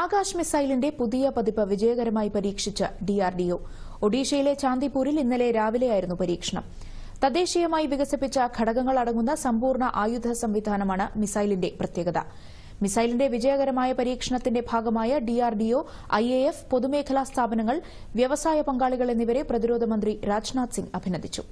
ആകാശ് മിസൈലിന്റെ പുതിയ പതിപ്പ് വിജയകരമായി പരീക്ഷിച്ച ഡിആർഡിഒ ഒഡീഷയിലെ ചാന്ദിപൂരിൽ ഇന്നലെ രാവിലെയായിരുന്നു പരീക്ഷണം തദ്ദേശീയമായി വികസിപ്പിച്ച ഘടകങ്ങൾ അടങ്ങുന്ന സമ്പൂർണ്ണ ആയുധ സംവിധാനമാണ് മിസൈലിന്റെ പ്രത്യേകത മിസൈലിന്റെ വിജയകരമായ പരീക്ഷണത്തിന്റെ ഭാഗമായ ഡിആർഡിഒ ഐഎഎഫ് പൊതുമേഖലാ സ്ഥാപനങ്ങൾ വ്യവസായ പങ്കാളികൾ എന്നിവരെ പ്രതിരോധ മന്ത്രി രാജ്നാഥ് സിംഗ് അഭിനന്ദിച്ചു